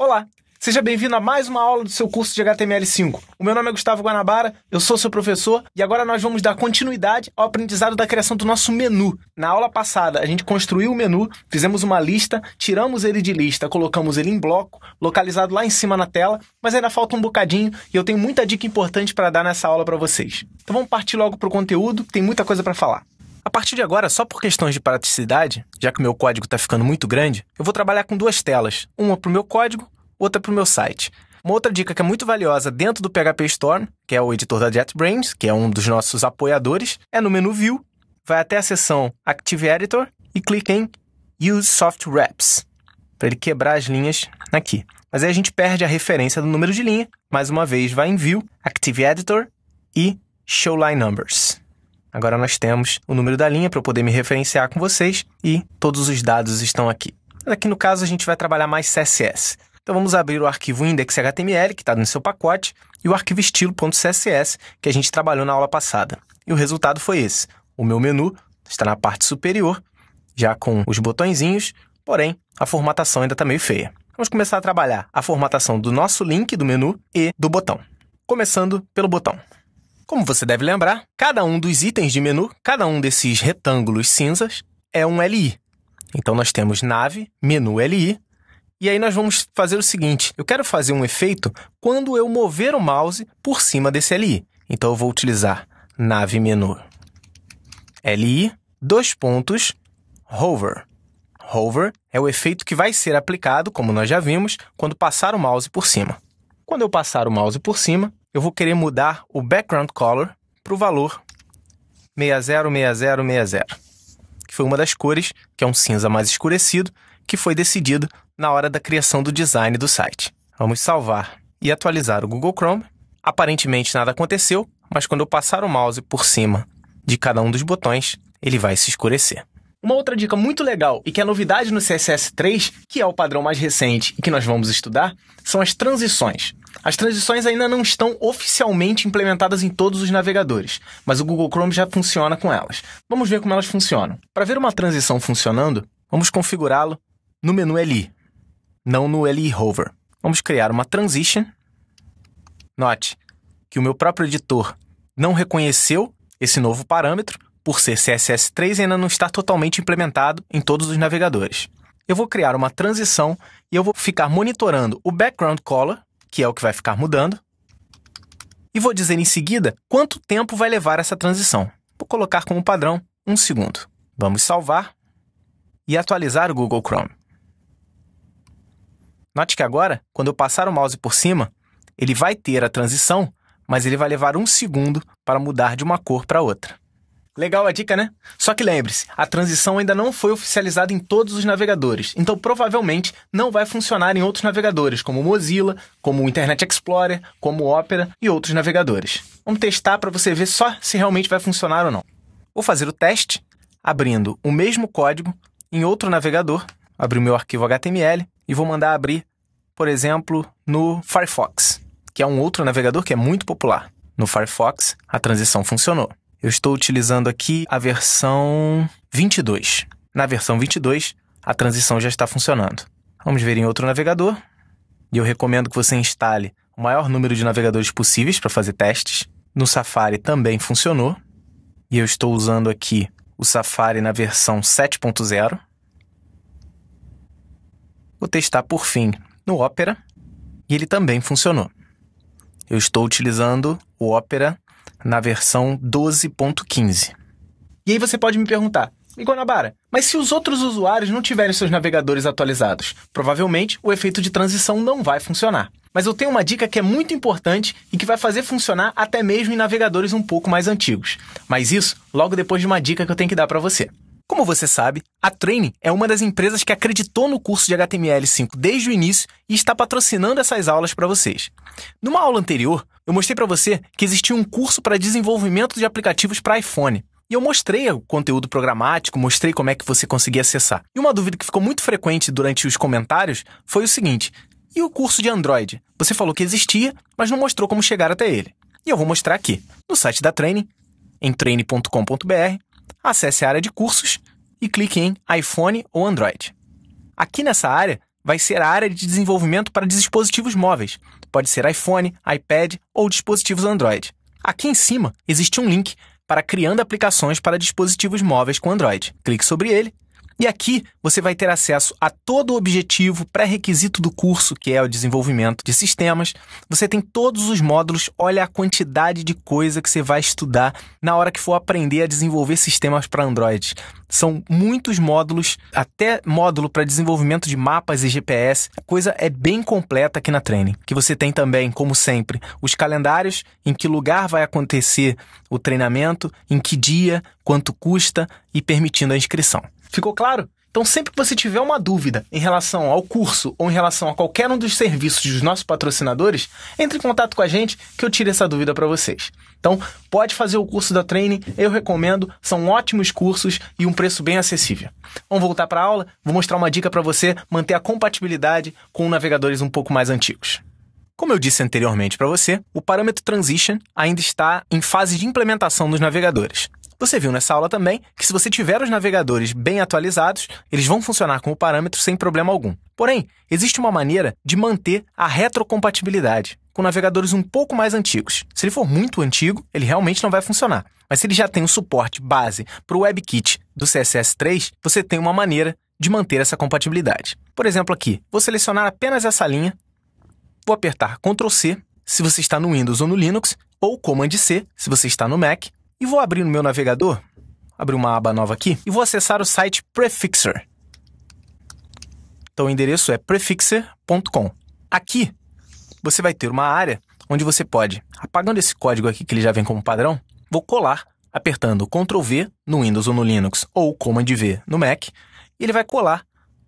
Olá, seja bem-vindo a mais uma aula do seu curso de HTML5. O meu nome é Gustavo Guanabara, eu sou seu professor e agora nós vamos dar continuidade ao aprendizado da criação do nosso menu. Na aula passada, a gente construiu o menu, fizemos uma lista, tiramos ele de lista, colocamos ele em bloco, localizado lá em cima na tela, mas ainda falta um bocadinho e eu tenho muita dica importante para dar nessa aula para vocês. Então vamos partir logo para o conteúdo, tem muita coisa para falar partir de agora, só por questões de praticidade, já que o meu código está ficando muito grande, eu vou trabalhar com duas telas, uma para o meu código, outra para o meu site. Uma outra dica que é muito valiosa dentro do PHP Storm, que é o editor da JetBrains, que é um dos nossos apoiadores, é no menu View, vai até a seção Active Editor e clica em Use Soft Wraps, para ele quebrar as linhas aqui. Mas aí a gente perde a referência do número de linha. Mais uma vez, vai em View, Active Editor e Show Line Numbers. Agora nós temos o número da linha para eu poder me referenciar com vocês e todos os dados estão aqui. Aqui no caso a gente vai trabalhar mais CSS. Então vamos abrir o arquivo index.html que está no seu pacote e o arquivo estilo.css que a gente trabalhou na aula passada. E o resultado foi esse. O meu menu está na parte superior, já com os botõezinhos, porém a formatação ainda está meio feia. Vamos começar a trabalhar a formatação do nosso link do menu e do botão. Começando pelo botão. Como você deve lembrar, cada um dos itens de menu, cada um desses retângulos cinzas, é um LI. Então nós temos nave, menu LI, e aí nós vamos fazer o seguinte: eu quero fazer um efeito quando eu mover o mouse por cima desse LI. Então eu vou utilizar nave menu LI, dois pontos, hover. Hover é o efeito que vai ser aplicado, como nós já vimos, quando passar o mouse por cima. Quando eu passar o mouse por cima, eu vou querer mudar o background color para o valor 606060, que foi uma das cores, que é um cinza mais escurecido, que foi decidido na hora da criação do design do site. Vamos salvar e atualizar o Google Chrome. Aparentemente nada aconteceu, mas quando eu passar o mouse por cima de cada um dos botões, ele vai se escurecer. Uma outra dica muito legal e que é novidade no CSS3, que é o padrão mais recente e que nós vamos estudar, são as transições. As transições ainda não estão oficialmente implementadas em todos os navegadores, mas o Google Chrome já funciona com elas. Vamos ver como elas funcionam. Para ver uma transição funcionando, vamos configurá-lo no menu LI, não no LI Hover. Vamos criar uma transition. Note que o meu próprio editor não reconheceu esse novo parâmetro, por ser CSS3 ainda não está totalmente implementado em todos os navegadores. Eu vou criar uma transição e eu vou ficar monitorando o background color que é o que vai ficar mudando. E vou dizer em seguida quanto tempo vai levar essa transição. Vou colocar como padrão um segundo. Vamos salvar e atualizar o Google Chrome. Note que agora, quando eu passar o mouse por cima, ele vai ter a transição, mas ele vai levar um segundo para mudar de uma cor para outra. Legal a dica, né? Só que lembre-se, a transição ainda não foi oficializada em todos os navegadores, então provavelmente não vai funcionar em outros navegadores, como o Mozilla, como o Internet Explorer, como o Opera e outros navegadores. Vamos testar para você ver só se realmente vai funcionar ou não. Vou fazer o teste abrindo o mesmo código em outro navegador, abrir o meu arquivo HTML e vou mandar abrir, por exemplo, no Firefox, que é um outro navegador que é muito popular. No Firefox, a transição funcionou. Eu estou utilizando aqui a versão 22. Na versão 22, a transição já está funcionando. Vamos ver em outro navegador. E eu recomendo que você instale o maior número de navegadores possíveis para fazer testes. No Safari também funcionou. E eu estou usando aqui o Safari na versão 7.0. Vou testar por fim no Opera e ele também funcionou. Eu estou utilizando o Opera na versão 12.15. E aí você pode me perguntar, Iguanabara, mas se os outros usuários não tiverem seus navegadores atualizados, provavelmente o efeito de transição não vai funcionar. Mas eu tenho uma dica que é muito importante e que vai fazer funcionar até mesmo em navegadores um pouco mais antigos. Mas isso logo depois de uma dica que eu tenho que dar para você. Como você sabe, a Training é uma das empresas que acreditou no curso de HTML5 desde o início e está patrocinando essas aulas para vocês. Numa aula anterior, eu mostrei para você que existia um curso para desenvolvimento de aplicativos para iPhone. E eu mostrei o conteúdo programático, mostrei como é que você conseguia acessar. E uma dúvida que ficou muito frequente durante os comentários foi o seguinte: e o curso de Android? Você falou que existia, mas não mostrou como chegar até ele. E eu vou mostrar aqui. No site da Training, em training.com.br, acesse a área de cursos e clique em iPhone ou Android. Aqui nessa área vai ser a área de desenvolvimento para dispositivos móveis. Pode ser iPhone, iPad ou dispositivos Android. Aqui em cima existe um link para criando aplicações para dispositivos móveis com Android. Clique sobre ele e aqui você vai ter acesso a todo o objetivo, pré-requisito do curso, que é o desenvolvimento de sistemas. Você tem todos os módulos, olha a quantidade de coisa que você vai estudar na hora que for aprender a desenvolver sistemas para Android. São muitos módulos, até módulo para desenvolvimento de mapas e GPS. A coisa é bem completa aqui na Training. Que você tem também, como sempre, os calendários, em que lugar vai acontecer o treinamento, em que dia, quanto custa e permitindo a inscrição. Ficou claro? Então, sempre que você tiver uma dúvida em relação ao curso ou em relação a qualquer um dos serviços dos nossos patrocinadores, entre em contato com a gente que eu tire essa dúvida para vocês. Então, pode fazer o curso da Training, eu recomendo, são ótimos cursos e um preço bem acessível. Vamos voltar para a aula? Vou mostrar uma dica para você manter a compatibilidade com navegadores um pouco mais antigos. Como eu disse anteriormente para você, o parâmetro Transition ainda está em fase de implementação nos navegadores. Você viu nessa aula também que se você tiver os navegadores bem atualizados, eles vão funcionar como parâmetro sem problema algum. Porém, existe uma maneira de manter a retrocompatibilidade com navegadores um pouco mais antigos. Se ele for muito antigo, ele realmente não vai funcionar. Mas se ele já tem o um suporte base para o WebKit do CSS3, você tem uma maneira de manter essa compatibilidade. Por exemplo, aqui, vou selecionar apenas essa linha, vou apertar Ctrl+C se você está no Windows ou no Linux, ou Command+C se você está no Mac, e vou abrir no meu navegador, abrir uma aba nova aqui, e vou acessar o site Prefixer. Então o endereço é prefixer.com. Aqui você vai ter uma área onde você pode, apagando esse código aqui que ele já vem como padrão, vou colar apertando Ctrl V no Windows ou no Linux ou Command V no Mac, e ele vai colar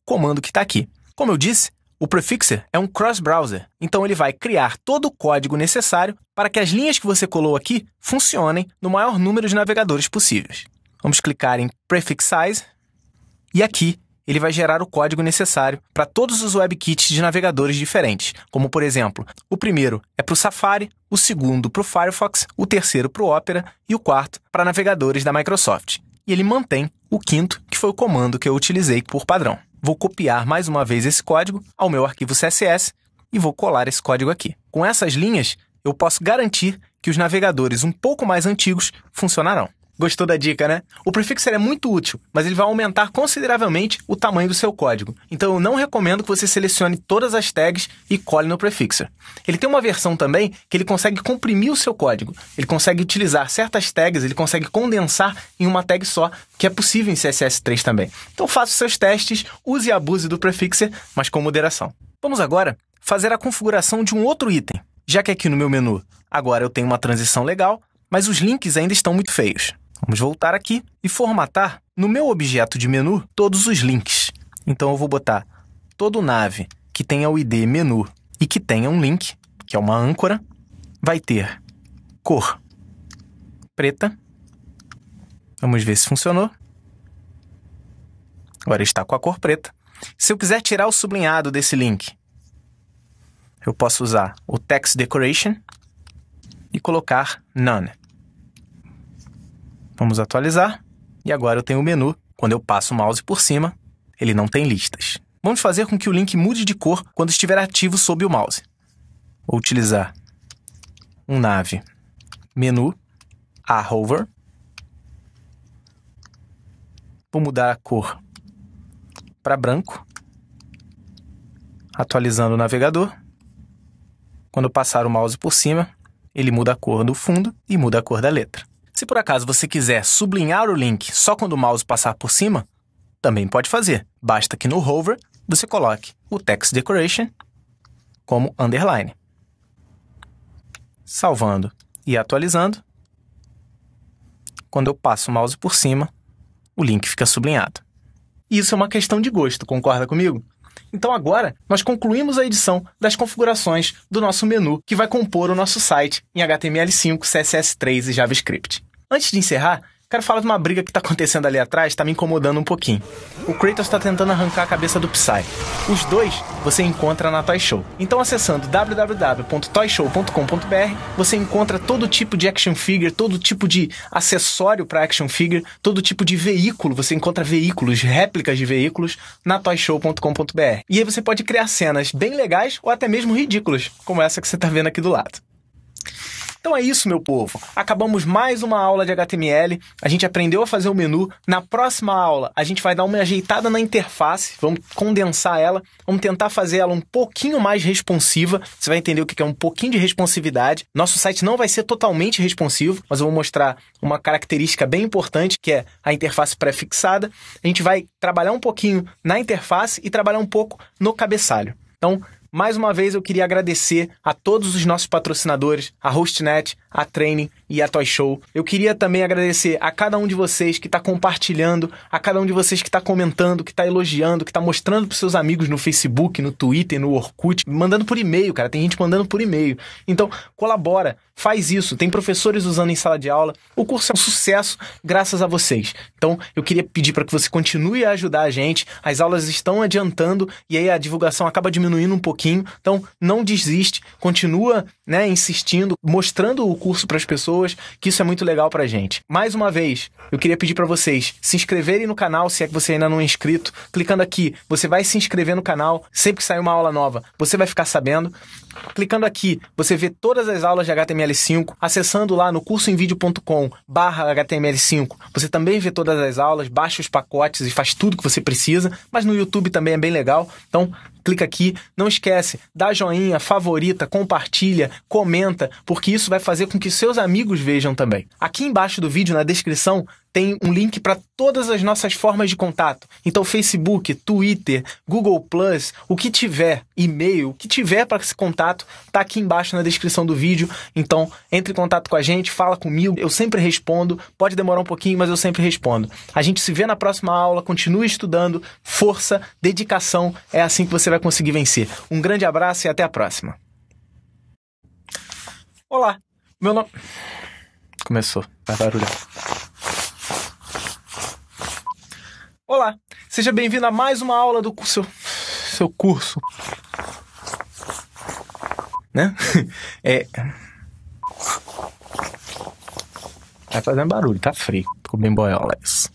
o comando que está aqui. Como eu disse, o Prefixer é um cross-browser, então ele vai criar todo o código necessário para que as linhas que você colou aqui funcionem no maior número de navegadores possíveis. Vamos clicar em Prefix Size e aqui ele vai gerar o código necessário para todos os WebKits de navegadores diferentes, como por exemplo, o primeiro é para o Safari, o segundo para o Firefox, o terceiro para o Opera e o quarto para navegadores da Microsoft. E ele mantém o quinto, que foi o comando que eu utilizei por padrão vou copiar mais uma vez esse código ao meu arquivo CSS e vou colar esse código aqui. Com essas linhas, eu posso garantir que os navegadores um pouco mais antigos funcionarão. Gostou da dica, né? O prefixer é muito útil, mas ele vai aumentar consideravelmente o tamanho do seu código. Então eu não recomendo que você selecione todas as tags e cole no prefixer. Ele tem uma versão também que ele consegue comprimir o seu código. Ele consegue utilizar certas tags, ele consegue condensar em uma tag só, que é possível em CSS3 também. Então faça os seus testes, use e abuse do prefixer, mas com moderação. Vamos agora fazer a configuração de um outro item, já que aqui no meu menu agora eu tenho uma transição legal, mas os links ainda estão muito feios. Vamos voltar aqui e formatar no meu objeto de menu todos os links. Então eu vou botar todo nave que tenha o ID menu e que tenha um link, que é uma âncora, vai ter cor preta. Vamos ver se funcionou. Agora está com a cor preta. Se eu quiser tirar o sublinhado desse link, eu posso usar o text decoration e colocar none. Vamos atualizar. E agora eu tenho o menu. Quando eu passo o mouse por cima, ele não tem listas. Vamos fazer com que o link mude de cor quando estiver ativo sob o mouse. Vou utilizar um nave menu a hover. Vou mudar a cor para branco, atualizando o navegador. Quando eu passar o mouse por cima, ele muda a cor do fundo e muda a cor da letra. Se por acaso você quiser sublinhar o link só quando o mouse passar por cima, também pode fazer. Basta que no hover você coloque o text decoration como underline. Salvando e atualizando. Quando eu passo o mouse por cima, o link fica sublinhado. Isso é uma questão de gosto, concorda comigo? Então agora nós concluímos a edição das configurações do nosso menu que vai compor o nosso site em HTML5, CSS3 e JavaScript. Antes de encerrar, quero falar de uma briga que está acontecendo ali atrás, está me incomodando um pouquinho. O Kratos está tentando arrancar a cabeça do Psy. Os dois você encontra na Toy Show. Então, acessando www.toyshow.com.br, você encontra todo tipo de action figure, todo tipo de acessório para action figure, todo tipo de veículo. Você encontra veículos, réplicas de veículos na toyshow.com.br. E aí você pode criar cenas bem legais ou até mesmo ridículas, como essa que você está vendo aqui do lado. Então é isso, meu povo. Acabamos mais uma aula de HTML. A gente aprendeu a fazer o menu. Na próxima aula, a gente vai dar uma ajeitada na interface, vamos condensar ela, vamos tentar fazer ela um pouquinho mais responsiva. Você vai entender o que é um pouquinho de responsividade. Nosso site não vai ser totalmente responsivo, mas eu vou mostrar uma característica bem importante, que é a interface pré-fixada. A gente vai trabalhar um pouquinho na interface e trabalhar um pouco no cabeçalho. Então, mais uma vez eu queria agradecer a todos os nossos patrocinadores, a Hostnet, a Training e a Toy Show. Eu queria também agradecer a cada um de vocês que está compartilhando, a cada um de vocês que está comentando, que está elogiando, que está mostrando para seus amigos no Facebook, no Twitter, no Orkut, mandando por e-mail, cara. Tem gente mandando por e-mail. Então, colabora faz isso. Tem professores usando em sala de aula. O curso é um sucesso graças a vocês. Então, eu queria pedir para que você continue a ajudar a gente. As aulas estão adiantando e aí a divulgação acaba diminuindo um pouquinho. Então, não desiste, continua, né, insistindo, mostrando o curso para as pessoas, que isso é muito legal para a gente. Mais uma vez, eu queria pedir para vocês se inscreverem no canal, se é que você ainda não é inscrito. Clicando aqui, você vai se inscrever no canal. Sempre que sair uma aula nova, você vai ficar sabendo. Clicando aqui, você vê todas as aulas de HTML 5 Acessando lá no cursoemvideo.com barra HTML5, você também vê todas as aulas, baixa os pacotes e faz tudo que você precisa, mas no YouTube também é bem legal. Então, clica aqui. Não esquece, dá joinha, favorita, compartilha, comenta, porque isso vai fazer com que seus amigos vejam também. Aqui embaixo do vídeo, na descrição, tem um link para todas as nossas formas de contato. Então, Facebook, Twitter, Google o que tiver, e-mail, o que tiver para esse contato, tá aqui embaixo na descrição do vídeo. Então, entre em contato com a gente, fala comigo, eu sempre respondo. Pode demorar um pouquinho, mas eu sempre respondo. A gente se vê na próxima aula, continue estudando, força, dedicação, é assim que você vai conseguir vencer. Um grande abraço e até a próxima. Olá, meu nome. Começou, vai barulhar. Olá, seja bem-vindo a mais uma aula do seu, seu curso. Né? É. Vai tá fazendo barulho, tá frio. Ficou bem boiola isso.